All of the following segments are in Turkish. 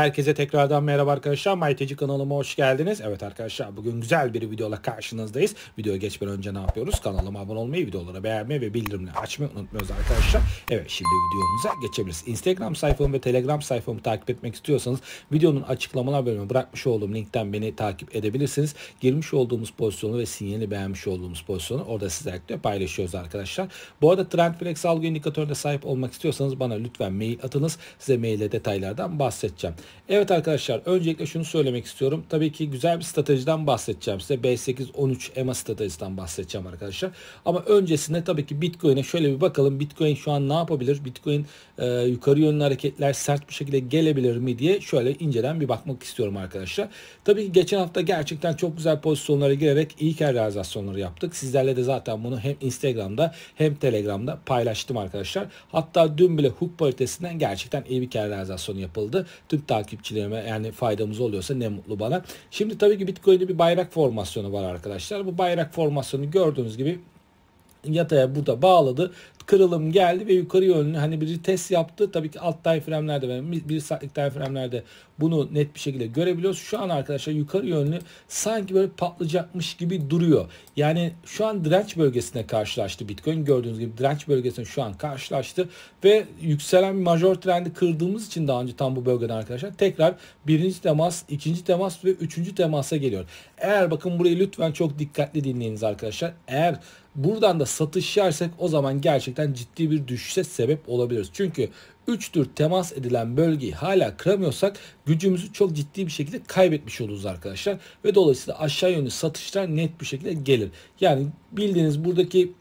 Herkese tekrardan merhaba arkadaşlar. MyTeci kanalıma hoş geldiniz. Evet arkadaşlar bugün güzel bir videoyla karşınızdayız. Videoya geçmeden önce ne yapıyoruz? Kanalıma abone olmayı, videoları beğenmeyi ve bildirimleri açmayı unutmuyoruz arkadaşlar. Evet şimdi videomuza geçebiliriz. Instagram sayfamı ve Telegram sayfamı takip etmek istiyorsanız videonun açıklamalar bölümüne bırakmış olduğum linkten beni takip edebilirsiniz. Girmiş olduğumuz pozisyonu ve sinyali beğenmiş olduğumuz pozisyonu orada sizlerle paylaşıyoruz arkadaşlar. Bu arada Trendflex algı indikatörüne sahip olmak istiyorsanız bana lütfen mail atınız. Size maille detaylardan bahsedeceğim. Evet arkadaşlar öncelikle şunu söylemek istiyorum. Tabii ki güzel bir stratejiden bahsedeceğim size. B813 EMA stratejisinden bahsedeceğim arkadaşlar. Ama öncesinde tabii ki Bitcoin'e şöyle bir bakalım. Bitcoin şu an ne yapabilir? Bitcoin e, yukarı yönlü hareketler sert bir şekilde gelebilir mi diye şöyle inceden bir bakmak istiyorum arkadaşlar. Tabii ki geçen hafta gerçekten çok güzel pozisyonlara girerek iyi kar realizasyonları yaptık. Sizlerle de zaten bunu hem Instagram'da hem Telegram'da paylaştım arkadaşlar. Hatta dün bile hook paritesinden gerçekten iyi bir kar realizasyonu yapıldı. Tüm takipçilerime yani faydamız oluyorsa ne mutlu bana. Şimdi tabii ki Bitcoin'de bir bayrak formasyonu var arkadaşlar. Bu bayrak formasyonu gördüğünüz gibi yataya burada bağladı. Kırılım geldi ve yukarı yönlü hani bir test yaptı. Tabii ki alt dayaframlarda ve bir saatlik dayaframlarda bunu net bir şekilde görebiliyoruz. Şu an arkadaşlar yukarı yönlü sanki böyle patlayacakmış gibi duruyor. Yani şu an direnç bölgesine karşılaştı Bitcoin. Gördüğünüz gibi direnç bölgesine şu an karşılaştı ve yükselen bir major trendi kırdığımız için daha önce tam bu bölgeden arkadaşlar tekrar birinci temas, ikinci temas ve üçüncü temasa geliyor. Eğer bakın burayı lütfen çok dikkatli dinleyiniz arkadaşlar. Eğer Buradan da satış yersek o zaman gerçekten ciddi bir düşüşe sebep olabiliriz. Çünkü 3 tür temas edilen bölgeyi hala kıramıyorsak gücümüzü çok ciddi bir şekilde kaybetmiş oluruz arkadaşlar. Ve dolayısıyla aşağı yönlü satışlar net bir şekilde gelir. Yani bildiğiniz buradaki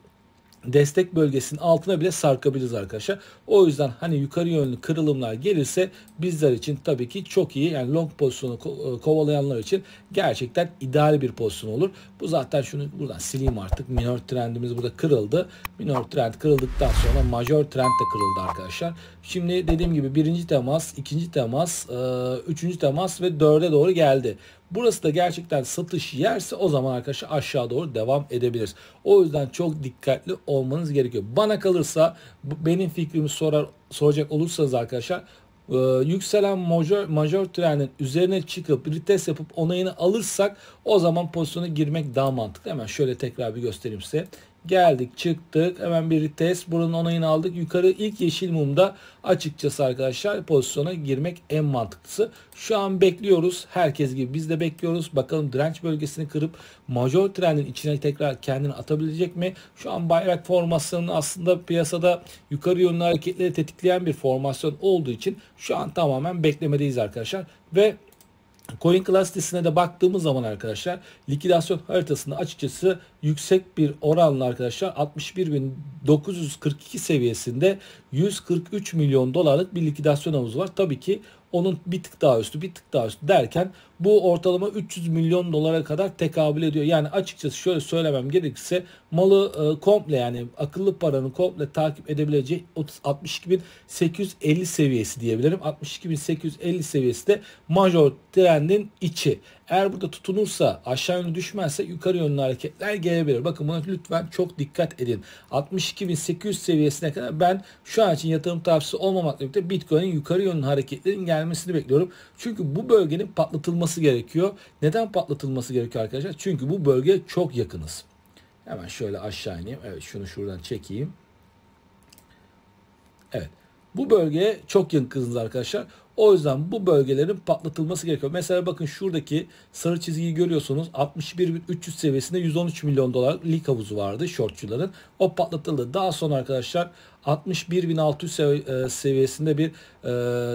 destek bölgesinin altına bile sarkabiliriz arkadaşlar. O yüzden hani yukarı yönlü kırılımlar gelirse bizler için tabii ki çok iyi. Yani long pozisyonu ko- e, kovalayanlar için gerçekten ideal bir pozisyon olur. Bu zaten şunu buradan sileyim artık. Minor trendimiz burada kırıldı. Minor trend kırıldıktan sonra major trend de kırıldı arkadaşlar. Şimdi dediğim gibi birinci temas, ikinci temas, e, üçüncü temas ve dörde doğru geldi. Burası da gerçekten satış yerse o zaman arkadaşlar aşağı doğru devam edebiliriz. O yüzden çok dikkatli olmanız gerekiyor. Bana kalırsa benim fikrimi sorar soracak olursanız arkadaşlar ee, yükselen major, major trendin üzerine çıkıp vites yapıp onayını alırsak o zaman pozisyona girmek daha mantıklı. Hemen şöyle tekrar bir göstereyim size. Geldik çıktık hemen bir test buranın onayını aldık yukarı ilk yeşil mumda açıkçası arkadaşlar pozisyona girmek en mantıklısı. Şu an bekliyoruz herkes gibi biz de bekliyoruz bakalım direnç bölgesini kırıp major trendin içine tekrar kendini atabilecek mi? Şu an bayrak formasyonunun aslında piyasada yukarı yönlü hareketleri tetikleyen bir formasyon olduğu için şu an tamamen beklemedeyiz arkadaşlar ve Coin Class de baktığımız zaman arkadaşlar likidasyon haritasında açıkçası yüksek bir oranla arkadaşlar 61.942 seviyesinde 143 milyon dolarlık bir likidasyon havuzu var. Tabii ki onun bir tık daha üstü bir tık daha üstü derken bu ortalama 300 milyon dolara kadar tekabül ediyor. Yani açıkçası şöyle söylemem gerekirse malı e, komple yani akıllı paranın komple takip edebileceği 62.850 seviyesi diyebilirim. 62.850 seviyesi de major trendin içi. Eğer burada tutunursa aşağı yönlü düşmezse yukarı yönlü hareketler gelebilir. Bakın buna lütfen çok dikkat edin. 62.800 seviyesine kadar ben şu an için yatırım tavsiyesi olmamakla birlikte Bitcoin'in yukarı yönlü hareketlerin gelmesini bekliyorum. Çünkü bu bölgenin patlatılması gerekiyor. Neden patlatılması gerekiyor arkadaşlar? Çünkü bu bölge çok yakınız. Hemen şöyle aşağı ineyim. Evet şunu şuradan çekeyim. Evet. Bu bölgeye çok yakınız arkadaşlar. O yüzden bu bölgelerin patlatılması gerekiyor. Mesela bakın şuradaki sarı çizgiyi görüyorsunuz. 61.300 seviyesinde 113 milyon dolarlık lig havuzu vardı shortçuların. O patlatıldı. Daha sonra arkadaşlar 61.600 e, seviyesinde bir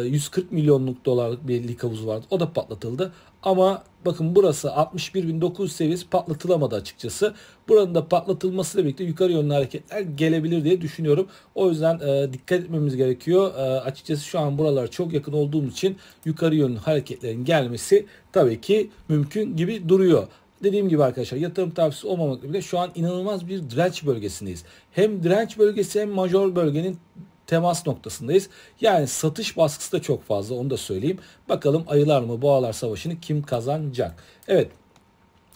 140 e, milyonluk dolarlık bir lik havuz vardı. O da patlatıldı. Ama bakın burası 61.900 seviyesi patlatılamadı açıkçası. Buranın da patlatılmasıyla birlikte yukarı yönlü hareketler gelebilir diye düşünüyorum. O yüzden e, dikkat etmemiz gerekiyor. E, açıkçası şu an buralar çok yakın olduğum için yukarı yönlü hareketlerin gelmesi tabii ki mümkün gibi duruyor. Dediğim gibi arkadaşlar yatırım tavsiyesi olmamakla bile şu an inanılmaz bir direnç bölgesindeyiz. Hem direnç bölgesi hem major bölgenin temas noktasındayız. Yani satış baskısı da çok fazla onu da söyleyeyim. Bakalım ayılar mı boğalar savaşını kim kazanacak? Evet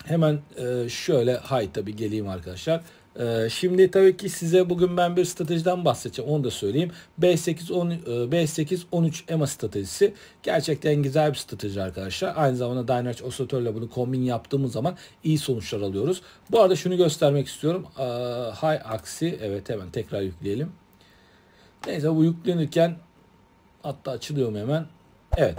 hemen e, şöyle hay tabi geleyim arkadaşlar. Ee, şimdi tabii ki size bugün ben bir stratejiden bahsedeceğim. Onu da söyleyeyim. B8 10 B8 13 EMA stratejisi gerçekten güzel bir strateji arkadaşlar. Aynı zamanda Dynarch osilatörle bunu kombin yaptığımız zaman iyi sonuçlar alıyoruz. Bu arada şunu göstermek istiyorum. Ee, High aksi evet hemen tekrar yükleyelim. Neyse bu yüklenirken hatta açılıyorum hemen? Evet.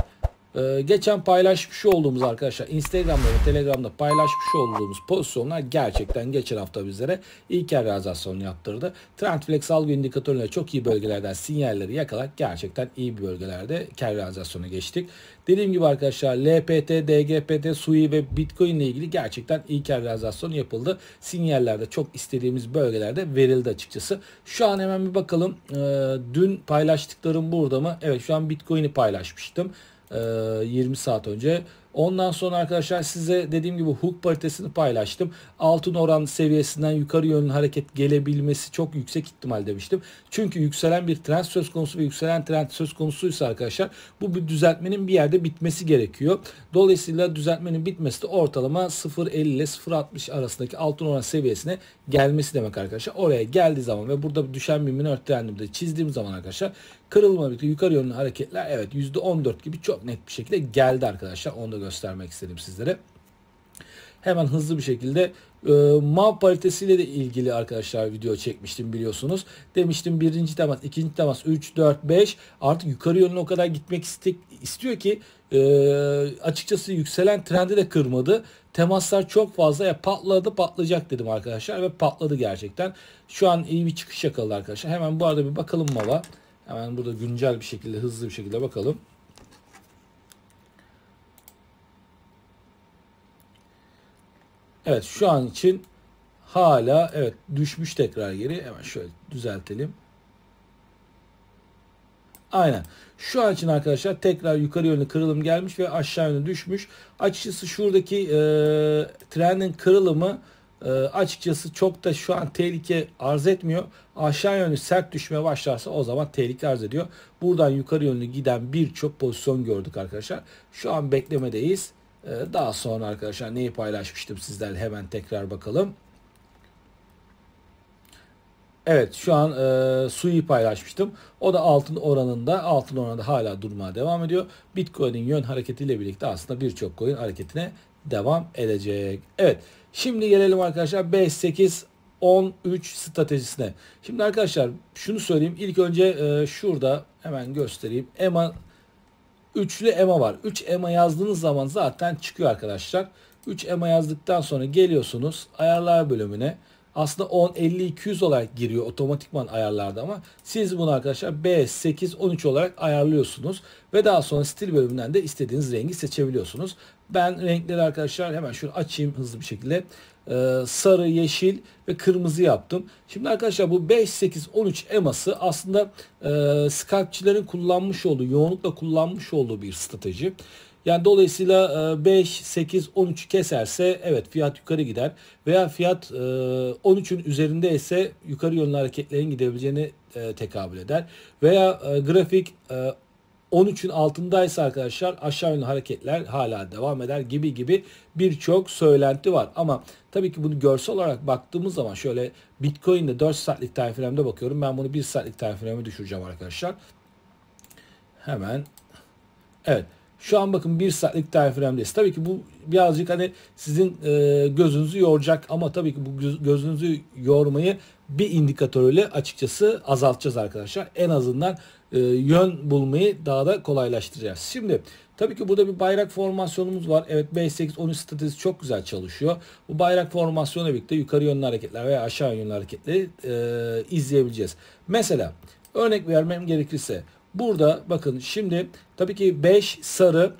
Ee, geçen paylaşmış olduğumuz arkadaşlar Instagram'da ve Telegram'da paylaşmış olduğumuz pozisyonlar gerçekten geçen hafta bizlere ilk yer realizasyonu yaptırdı. Trendflex algı indikatörüne çok iyi bölgelerden sinyalleri yakalak gerçekten iyi bir bölgelerde kar realizasyonu geçtik. Dediğim gibi arkadaşlar LPT, DGPT, SUI ve Bitcoin ile ilgili gerçekten ilk kar realizasyonu yapıldı. Sinyallerde çok istediğimiz bölgelerde verildi açıkçası. Şu an hemen bir bakalım. Ee, dün paylaştıklarım burada mı? Evet şu an Bitcoin'i paylaşmıştım. 20 ee, saat önce Ondan sonra arkadaşlar size dediğim gibi hook paritesini paylaştım. Altın oran seviyesinden yukarı yönlü hareket gelebilmesi çok yüksek ihtimal demiştim. Çünkü yükselen bir trend söz konusu ve yükselen trend söz konusuysa arkadaşlar bu bir düzeltmenin bir yerde bitmesi gerekiyor. Dolayısıyla düzeltmenin bitmesi de ortalama 0.50 ile 0.60 arasındaki altın oran seviyesine gelmesi demek arkadaşlar. Oraya geldiği zaman ve burada düşen bir minor trendimde çizdiğim zaman arkadaşlar kırılma bir yukarı yönlü hareketler evet %14 gibi çok net bir şekilde geldi arkadaşlar. Onda göstermek istedim sizlere. Hemen hızlı bir şekilde e, mav paritesiyle de ilgili arkadaşlar video çekmiştim biliyorsunuz. Demiştim birinci temas, ikinci temas 3, 4, 5 artık yukarı yönüne o kadar gitmek istek, istiyor ki e, açıkçası yükselen trendi de kırmadı. Temaslar çok fazla ya patladı patlayacak dedim arkadaşlar ve patladı gerçekten. Şu an iyi bir çıkış yakaladı arkadaşlar. Hemen bu arada bir bakalım mava. Hemen burada güncel bir şekilde hızlı bir şekilde bakalım. Evet şu an için hala evet düşmüş tekrar geri. Hemen şöyle düzeltelim. Aynen. Şu an için arkadaşlar tekrar yukarı yönlü kırılım gelmiş ve aşağı yönlü düşmüş. Açıkçası şuradaki e, trendin kırılımı e, açıkçası çok da şu an tehlike arz etmiyor. Aşağı yönlü sert düşmeye başlarsa o zaman tehlike arz ediyor. Buradan yukarı yönlü giden birçok pozisyon gördük arkadaşlar. Şu an beklemedeyiz. Ee, daha sonra arkadaşlar neyi paylaşmıştım sizlerle hemen tekrar bakalım. Evet şu an e, suyu paylaşmıştım. O da altın oranında altın oranında hala durmaya devam ediyor. Bitcoin'in yön hareketiyle birlikte aslında birçok coin hareketine devam edecek. Evet şimdi gelelim arkadaşlar 5 8 13 stratejisine. Şimdi arkadaşlar şunu söyleyeyim. İlk önce e, şurada hemen göstereyim. EMA üçlü EMA var. 3 EMA yazdığınız zaman zaten çıkıyor arkadaşlar. 3 EMA yazdıktan sonra geliyorsunuz ayarlar bölümüne. Aslında 10, 50, 200 olarak giriyor otomatikman ayarlarda ama siz bunu arkadaşlar 5, 8, 13 olarak ayarlıyorsunuz. Ve daha sonra stil bölümünden de istediğiniz rengi seçebiliyorsunuz. Ben renkleri arkadaşlar hemen şunu açayım hızlı bir şekilde. Ee, sarı, yeşil ve kırmızı yaptım. Şimdi arkadaşlar bu 5, 8, 13 eması aslında e, skalpçilerin kullanmış olduğu, yoğunlukla kullanmış olduğu bir strateji. Yani dolayısıyla 5, 8, 13 keserse evet fiyat yukarı gider. Veya fiyat 13'ün e, üzerinde ise yukarı yönlü hareketlerin gidebileceğini e, tekabül eder. Veya e, grafik 13'ün altındaysa arkadaşlar aşağı yönlü hareketler hala devam eder gibi gibi birçok söylenti var. Ama tabii ki bunu görsel olarak baktığımız zaman şöyle Bitcoin'de 4 saatlik tariflemde bakıyorum. Ben bunu 1 saatlik tarifleme düşüreceğim arkadaşlar. Hemen evet şu an bakın 1 saatlik tariflemdeyiz. Tabii ki bu birazcık hani sizin e, gözünüzü yoracak ama tabii ki bu gözünüzü yormayı bir indikatörüyle açıkçası azaltacağız arkadaşlar. En azından e, yön bulmayı daha da kolaylaştıracağız. Şimdi tabii ki burada bir bayrak formasyonumuz var. Evet B8-13 stratejisi çok güzel çalışıyor. Bu bayrak formasyonu birlikte yukarı yönlü hareketler veya aşağı yönlü hareketleri e, izleyebileceğiz. Mesela örnek vermem gerekirse burada bakın şimdi tabii ki 5 sarı,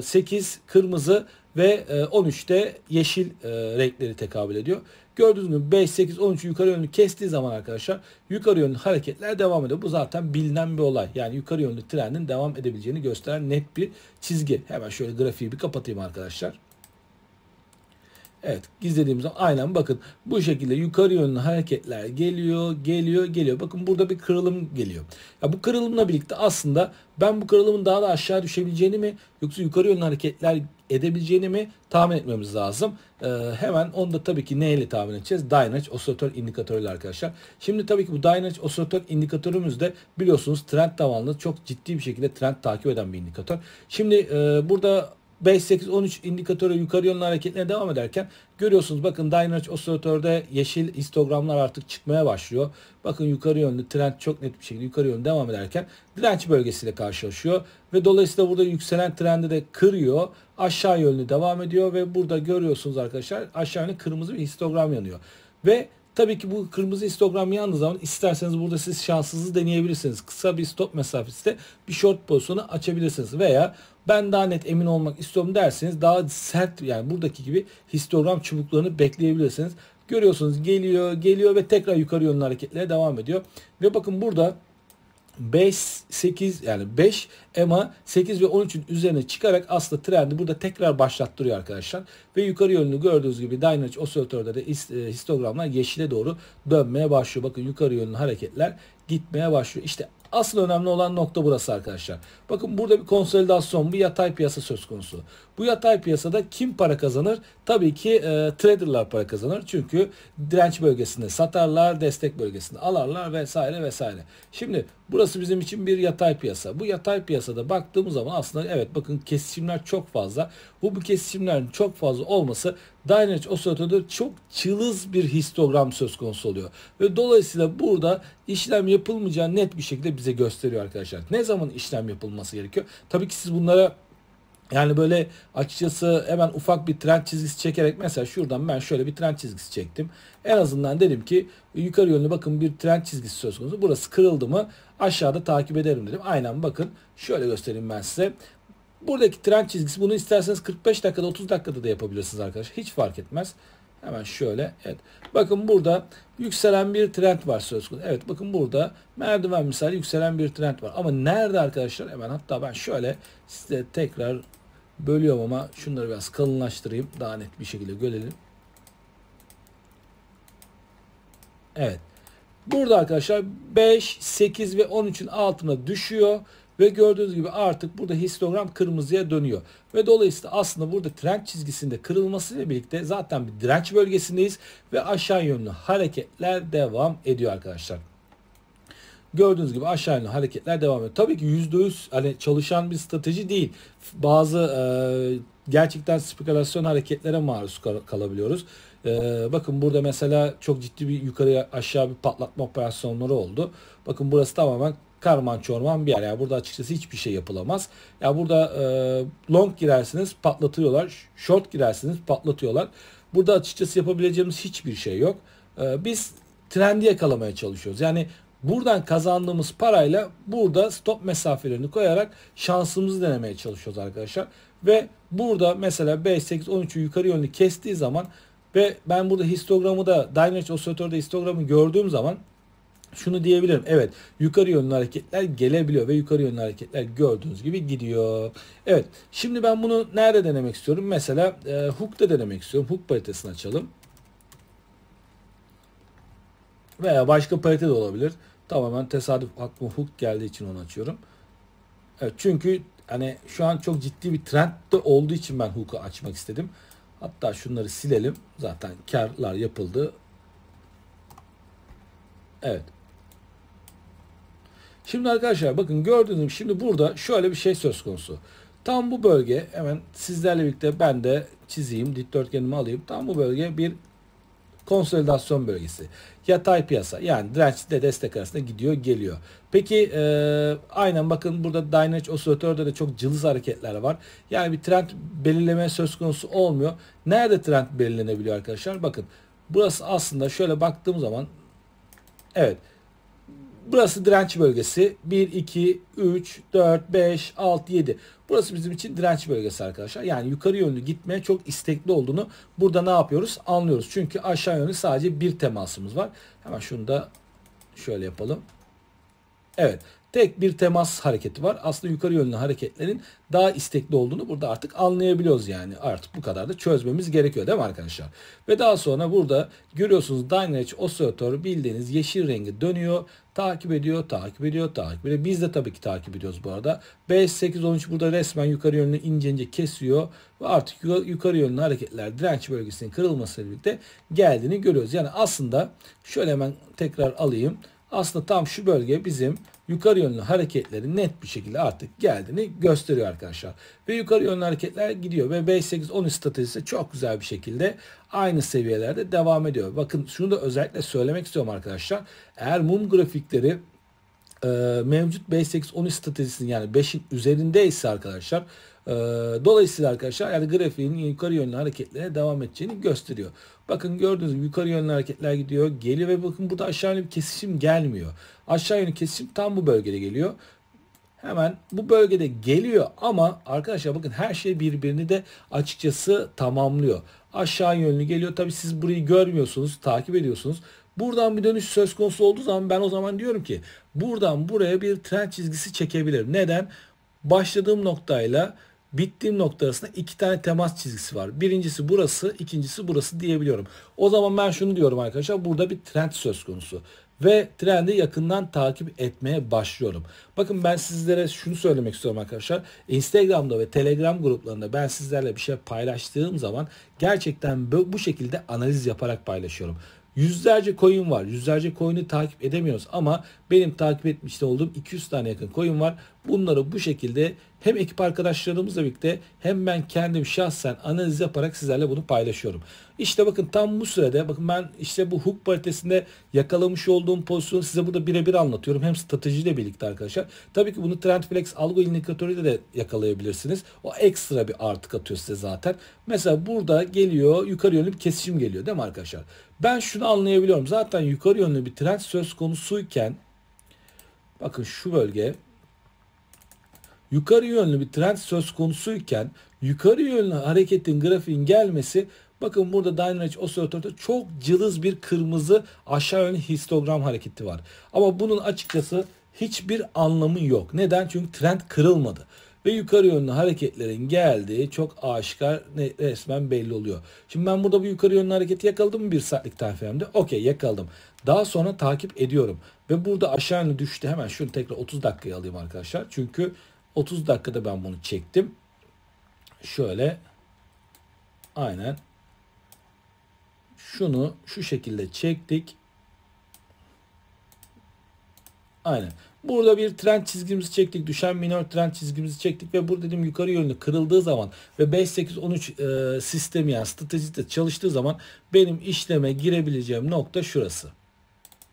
e, 8 kırmızı ve 13'te e, yeşil e, renkleri tekabül ediyor. Gördüğünüz gibi 5, 8, 13 yukarı yönlü kestiği zaman arkadaşlar yukarı yönlü hareketler devam ediyor. Bu zaten bilinen bir olay. Yani yukarı yönlü trendin devam edebileceğini gösteren net bir çizgi. Hemen şöyle grafiği bir kapatayım arkadaşlar. Evet gizlediğimiz zaman aynen bakın bu şekilde yukarı yönlü hareketler geliyor geliyor geliyor. Bakın burada bir kırılım geliyor. Ya bu kırılımla birlikte aslında ben bu kırılımın daha da aşağı düşebileceğini mi yoksa yukarı yönlü hareketler edebileceğini mi tahmin etmemiz lazım. Ee, hemen onu da tabii ki neyle tahmin edeceğiz? Dynaç oscillator indikatörüyle arkadaşlar. Şimdi tabii ki bu Dynaç oscillator indikatörümüz de biliyorsunuz trend tavanlı çok ciddi bir şekilde trend takip eden bir indikatör. Şimdi e, burada 5, 8, 13 indikatörü yukarı yönlü hareketlerine devam ederken görüyorsunuz bakın Dynarch osilatörde yeşil histogramlar artık çıkmaya başlıyor. Bakın yukarı yönlü trend çok net bir şekilde yukarı yönlü devam ederken direnç bölgesiyle karşılaşıyor. Ve dolayısıyla burada yükselen trendi de kırıyor. Aşağı yönlü devam ediyor ve burada görüyorsunuz arkadaşlar aşağı yönlü kırmızı bir histogram yanıyor. Ve Tabii ki bu kırmızı histogram yandığı zaman isterseniz burada siz şanssızı deneyebilirsiniz. Kısa bir stop mesafesinde bir short pozisyonu açabilirsiniz veya ben daha net emin olmak istiyorum derseniz daha sert yani buradaki gibi histogram çubuklarını bekleyebilirsiniz. Görüyorsunuz geliyor geliyor ve tekrar yukarı yönlü hareketlere devam ediyor. Ve bakın burada 5, 8 yani 5 EMA 8 ve 13'ün üzerine çıkarak aslında trendi burada tekrar başlattırıyor arkadaşlar. Ve yukarı yönlü gördüğünüz gibi Dynamic Oscillator'da da e, histogramlar yeşile doğru dönmeye başlıyor. Bakın yukarı yönlü hareketler gitmeye başlıyor. İşte Asıl önemli olan nokta burası arkadaşlar. Bakın burada bir konsolidasyon, bir yatay piyasa söz konusu. Bu yatay piyasada kim para kazanır? Tabii ki e, traderlar para kazanır. Çünkü direnç bölgesinde satarlar, destek bölgesinde alarlar vesaire vesaire. Şimdi Burası bizim için bir yatay piyasa. Bu yatay piyasada baktığımız zaman aslında evet bakın kesişimler çok fazla. Bu bu kesişimlerin çok fazla olması Dynex osilatörde çok çılız bir histogram söz konusu oluyor. Ve dolayısıyla burada işlem yapılmayacağı net bir şekilde bize gösteriyor arkadaşlar. Ne zaman işlem yapılması gerekiyor? Tabii ki siz bunlara yani böyle açıkçası hemen ufak bir trend çizgisi çekerek mesela şuradan ben şöyle bir trend çizgisi çektim. En azından dedim ki yukarı yönlü bakın bir trend çizgisi söz konusu. Burası kırıldı mı aşağıda takip ederim dedim. Aynen bakın şöyle göstereyim ben size. Buradaki trend çizgisi bunu isterseniz 45 dakikada 30 dakikada da yapabilirsiniz arkadaşlar. Hiç fark etmez. Hemen şöyle evet. Bakın burada yükselen bir trend var söz konusu. Evet bakın burada merdiven misali yükselen bir trend var. Ama nerede arkadaşlar? Hemen hatta ben şöyle size tekrar Bölüyorum ama şunları biraz kalınlaştırayım. Daha net bir şekilde görelim. Evet. Burada arkadaşlar 5, 8 ve 13'ün altına düşüyor. Ve gördüğünüz gibi artık burada histogram kırmızıya dönüyor. Ve dolayısıyla aslında burada trend çizgisinde kırılmasıyla birlikte zaten bir direnç bölgesindeyiz. Ve aşağı yönlü hareketler devam ediyor arkadaşlar. Gördüğünüz gibi aşağı yönlü hareketler devam ediyor. Tabii ki %100 hani çalışan bir strateji değil. Bazı e, gerçekten spekülasyon hareketlere maruz kal- kalabiliyoruz. E, bakın burada mesela çok ciddi bir yukarı aşağı bir patlatma operasyonları oldu. Bakın burası tamamen karman çorman bir yer. Yani burada açıkçası hiçbir şey yapılamaz. Ya yani burada e, long girersiniz patlatıyorlar. Short girersiniz patlatıyorlar. Burada açıkçası yapabileceğimiz hiçbir şey yok. E, biz trendi yakalamaya çalışıyoruz. Yani Buradan kazandığımız parayla burada stop mesafelerini koyarak şansımızı denemeye çalışıyoruz arkadaşlar. Ve burada mesela 5, 8, 13'ü yukarı yönlü kestiği zaman ve ben burada histogramı da Dynamesh osilatörde histogramı gördüğüm zaman şunu diyebilirim. Evet yukarı yönlü hareketler gelebiliyor ve yukarı yönlü hareketler gördüğünüz gibi gidiyor. Evet şimdi ben bunu nerede denemek istiyorum? Mesela e, hook'ta denemek istiyorum. Hook paritesini açalım. Veya başka parite de olabilir. Tamamen tesadüf aklıma hook geldiği için onu açıyorum. Evet, çünkü hani şu an çok ciddi bir trend de olduğu için ben hook'u açmak istedim. Hatta şunları silelim. Zaten karlar yapıldı. Evet. Şimdi arkadaşlar bakın gördüğünüz şimdi burada şöyle bir şey söz konusu. Tam bu bölge hemen sizlerle birlikte ben de çizeyim. Dikdörtgenimi alayım. Tam bu bölge bir konsolidasyon bölgesi. Yatay piyasa yani dirençle destek arasında gidiyor geliyor. Peki e, aynen bakın burada Dynaç osilatörde de çok cılız hareketler var. Yani bir trend belirleme söz konusu olmuyor. Nerede trend belirlenebiliyor arkadaşlar? Bakın burası aslında şöyle baktığım zaman evet Burası direnç bölgesi. 1, 2, 3, 4, 5, 6, 7. Burası bizim için direnç bölgesi arkadaşlar. Yani yukarı yönlü gitmeye çok istekli olduğunu burada ne yapıyoruz? Anlıyoruz. Çünkü aşağı yönlü sadece bir temasımız var. Hemen şunu da şöyle yapalım. Evet. Tek bir temas hareketi var. Aslında yukarı yönlü hareketlerin daha istekli olduğunu burada artık anlayabiliyoruz yani. Artık bu kadar da çözmemiz gerekiyor değil mi arkadaşlar? Ve daha sonra burada görüyorsunuz Dynac oscillator bildiğiniz yeşil rengi dönüyor. Takip ediyor, takip ediyor, takip ediyor. Biz de tabii ki takip ediyoruz bu arada. 5, 8, 13 burada resmen yukarı yönlü ince ince kesiyor. Ve artık yukarı yönlü hareketler direnç bölgesinin kırılmasıyla birlikte geldiğini görüyoruz. Yani aslında şöyle hemen tekrar alayım aslında tam şu bölge bizim yukarı yönlü hareketlerin net bir şekilde artık geldiğini gösteriyor arkadaşlar. Ve yukarı yönlü hareketler gidiyor ve 5-8-10 stratejisi çok güzel bir şekilde aynı seviyelerde devam ediyor. Bakın şunu da özellikle söylemek istiyorum arkadaşlar. Eğer mum grafikleri e, mevcut B8-13 stratejisinin yani 5'in üzerindeyse arkadaşlar ee, dolayısıyla arkadaşlar yani grafiğin yukarı yönlü hareketlere devam edeceğini gösteriyor. Bakın gördüğünüz gibi yukarı yönlü hareketler gidiyor. Geliyor ve bakın burada aşağı yönlü bir kesişim gelmiyor. Aşağı yönlü kesişim tam bu bölgede geliyor. Hemen bu bölgede geliyor ama arkadaşlar bakın her şey birbirini de açıkçası tamamlıyor. Aşağı yönlü geliyor. Tabi siz burayı görmüyorsunuz, takip ediyorsunuz. Buradan bir dönüş söz konusu olduğu zaman ben o zaman diyorum ki buradan buraya bir trend çizgisi çekebilirim. Neden? Başladığım noktayla bittiğim noktasında iki tane temas çizgisi var. Birincisi burası, ikincisi burası diyebiliyorum. O zaman ben şunu diyorum arkadaşlar. Burada bir trend söz konusu. Ve trendi yakından takip etmeye başlıyorum. Bakın ben sizlere şunu söylemek istiyorum arkadaşlar. Instagram'da ve Telegram gruplarında ben sizlerle bir şey paylaştığım zaman gerçekten bu şekilde analiz yaparak paylaşıyorum. Yüzlerce coin var. Yüzlerce coin'i takip edemiyoruz ama benim takip etmişte olduğum 200 tane yakın coin var. Bunları bu şekilde hem ekip arkadaşlarımızla birlikte hem ben kendim şahsen analiz yaparak sizlerle bunu paylaşıyorum. İşte bakın tam bu sürede bakın ben işte bu hook paritesinde yakalamış olduğum pozisyonu size burada birebir anlatıyorum. Hem stratejiyle birlikte arkadaşlar. Tabii ki bunu Trendflex algo indikatörüyle de yakalayabilirsiniz. O ekstra bir artık atıyor size zaten. Mesela burada geliyor yukarı yönlü bir kesişim geliyor değil mi arkadaşlar? Ben şunu anlayabiliyorum. Zaten yukarı yönlü bir trend söz konusuyken bakın şu bölge yukarı yönlü bir trend söz konusuyken yukarı yönlü hareketin grafiğin gelmesi Bakın burada Dynamic Oscillator'da çok cılız bir kırmızı aşağı yönlü histogram hareketi var. Ama bunun açıkçası hiçbir anlamı yok. Neden? Çünkü trend kırılmadı. Ve yukarı yönlü hareketlerin geldiği çok aşikar resmen belli oluyor. Şimdi ben burada bu yukarı yönlü hareketi yakaladım mı bir saatlik tafiyemde? Okey yakaladım. Daha sonra takip ediyorum. Ve burada aşağı yönlü düştü. Hemen şunu tekrar 30 dakikaya alayım arkadaşlar. Çünkü 30 dakikada ben bunu çektim. Şöyle aynen şunu şu şekilde çektik. Aynen. Burada bir trend çizgimizi çektik. Düşen minor trend çizgimizi çektik ve burada dedim yukarı yönlü kırıldığı zaman ve 5 8 13 e, sistemi yani stratejide çalıştığı zaman benim işleme girebileceğim nokta şurası.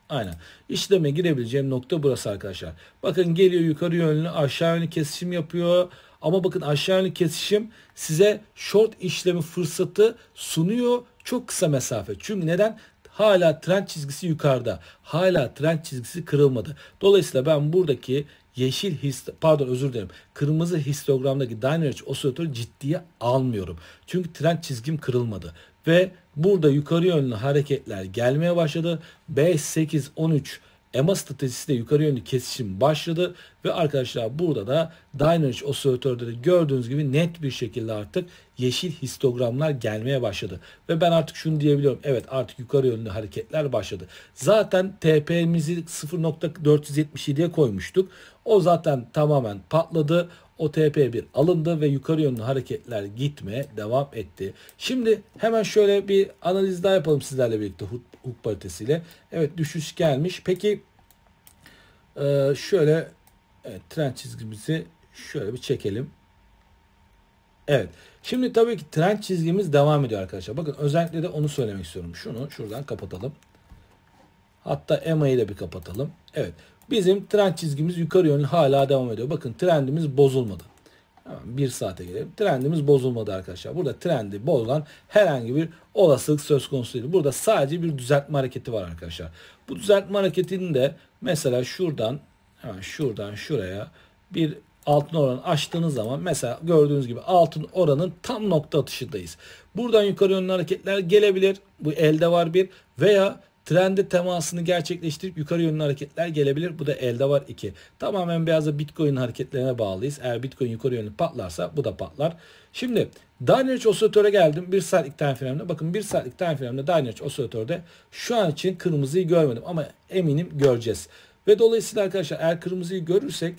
Aynen. İşleme girebileceğim nokta burası arkadaşlar. Bakın geliyor yukarı yönlü aşağı yönlü kesişim yapıyor. Ama bakın aşağı yönlü kesişim size short işlemi fırsatı sunuyor. Çok kısa mesafe. Çünkü neden? Hala trend çizgisi yukarıda. Hala trend çizgisi kırılmadı. Dolayısıyla ben buradaki yeşil his pardon özür dilerim. Kırmızı histogramdaki Dynamic osilatörü ciddiye almıyorum. Çünkü trend çizgim kırılmadı ve burada yukarı yönlü hareketler gelmeye başladı. 5 8 13 EMA stratejisiyle yukarı yönlü kesişim başladı ve arkadaşlar burada da Dynamic osilatörde gördüğünüz gibi net bir şekilde artık yeşil histogramlar gelmeye başladı. Ve ben artık şunu diyebiliyorum. Evet artık yukarı yönlü hareketler başladı. Zaten TP'mizi 0.477'ye koymuştuk. O zaten tamamen patladı. O TP1 alındı ve yukarı yönlü hareketler gitmeye devam etti. Şimdi hemen şöyle bir analiz daha yapalım sizlerle birlikte hukuk paritesiyle. Evet düşüş gelmiş. Peki e, şöyle evet, trend çizgimizi şöyle bir çekelim. Evet. Şimdi tabii ki trend çizgimiz devam ediyor arkadaşlar. Bakın özellikle de onu söylemek istiyorum. Şunu şuradan kapatalım. Hatta EMA'yı da bir kapatalım. Evet. Bizim trend çizgimiz yukarı yönlü hala devam ediyor. Bakın trendimiz bozulmadı. Hemen bir saate gelelim. Trendimiz bozulmadı arkadaşlar. Burada trendi bozulan herhangi bir olasılık söz konusu değil. Burada sadece bir düzeltme hareketi var arkadaşlar. Bu düzeltme hareketini de mesela şuradan hemen şuradan şuraya bir altın oranı açtığınız zaman mesela gördüğünüz gibi altın oranın tam nokta atışındayız. Buradan yukarı yönlü hareketler gelebilir. Bu elde var bir veya Trende temasını gerçekleştirip yukarı yönlü hareketler gelebilir. Bu da elde var 2. Tamamen biraz da Bitcoin hareketlerine bağlıyız. Eğer Bitcoin yukarı yönlü patlarsa bu da patlar. Şimdi Dynamitch osilatöre geldim. 1 saatlik time frame'de. Bakın 1 saatlik time frame'de Dynamitch osilatörde şu an için kırmızıyı görmedim ama eminim göreceğiz. Ve dolayısıyla arkadaşlar eğer kırmızıyı görürsek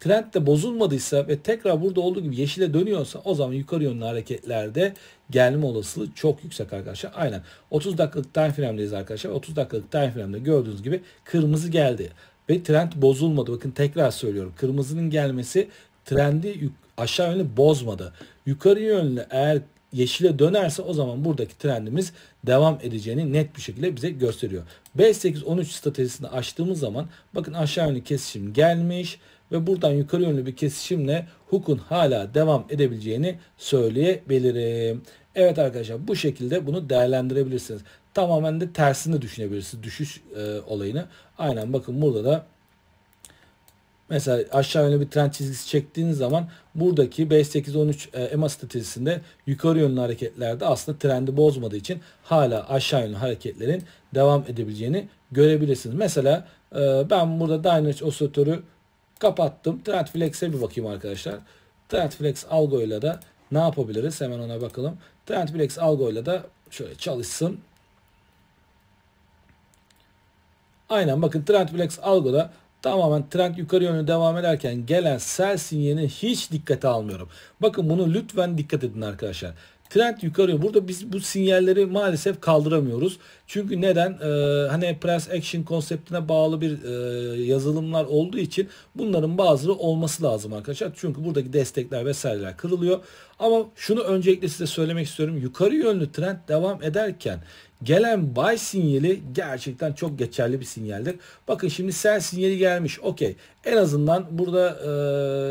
trend de bozulmadıysa ve tekrar burada olduğu gibi yeşile dönüyorsa o zaman yukarı yönlü hareketlerde gelme olasılığı çok yüksek arkadaşlar. Aynen 30 dakikalık time frame'deyiz arkadaşlar. 30 dakikalık time frame'de gördüğünüz gibi kırmızı geldi. Ve trend bozulmadı. Bakın tekrar söylüyorum. Kırmızının gelmesi trendi aşağı yönlü bozmadı. Yukarı yönlü eğer yeşile dönerse o zaman buradaki trendimiz devam edeceğini net bir şekilde bize gösteriyor. 5-8-13 stratejisini açtığımız zaman bakın aşağı yönlü kesişim gelmiş ve buradan yukarı yönlü bir kesişimle hukun hala devam edebileceğini söyleyebilirim. Evet arkadaşlar bu şekilde bunu değerlendirebilirsiniz. Tamamen de tersini düşünebilirsiniz düşüş e, olayını. Aynen bakın burada da Mesela aşağı yönlü bir trend çizgisi çektiğiniz zaman buradaki 5-8-13 e, EMA stratejisinde yukarı yönlü hareketlerde aslında trendi bozmadığı için hala aşağı yönlü hareketlerin devam edebileceğini görebilirsiniz. Mesela e, ben burada Dynatrace osilatörü kapattım. Trend Flex'e bir bakayım arkadaşlar. Trend Flex algoyla da ne yapabiliriz? Hemen ona bakalım. Trend Breaks algoyla da şöyle çalışsın. Aynen bakın Trend Breaks algoda tamamen trend yukarı yönlü devam ederken gelen sell sinyalini hiç dikkate almıyorum. Bakın bunu lütfen dikkat edin arkadaşlar. Trend yukarı. Burada biz bu sinyalleri maalesef kaldıramıyoruz. Çünkü neden? Ee, hani price action konseptine bağlı bir e, yazılımlar olduğu için bunların bazıları olması lazım arkadaşlar. Çünkü buradaki destekler vesaireler kırılıyor. Ama şunu öncelikle size söylemek istiyorum. Yukarı yönlü trend devam ederken Gelen buy sinyali gerçekten çok geçerli bir sinyaldir. Bakın şimdi sell sinyali gelmiş. Okey. En azından burada e,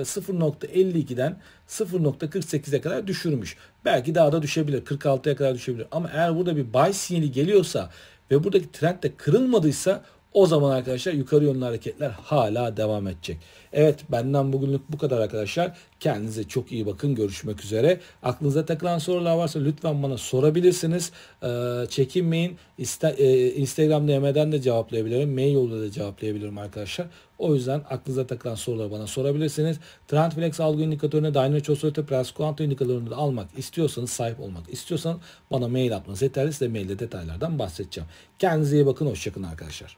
0.52'den 0.48'e kadar düşürmüş. Belki daha da düşebilir. 46'ya kadar düşebilir. Ama eğer burada bir buy sinyali geliyorsa ve buradaki trend de kırılmadıysa o zaman arkadaşlar yukarı yönlü hareketler hala devam edecek. Evet benden bugünlük bu kadar arkadaşlar. Kendinize çok iyi bakın. Görüşmek üzere. Aklınıza takılan sorular varsa lütfen bana sorabilirsiniz. Ee, çekinmeyin. İste, e, Instagram DM'den de cevaplayabilirim. Mail yoluyla da cevaplayabilirim arkadaşlar. O yüzden aklınıza takılan soruları bana sorabilirsiniz. Trendflex algı indikatörüne Dynamo Chosolite Prens Quanto indikatörünü de almak istiyorsanız sahip olmak istiyorsanız bana mail atmanız yeterli. Size mailde detaylardan bahsedeceğim. Kendinize iyi bakın. Hoşçakalın arkadaşlar.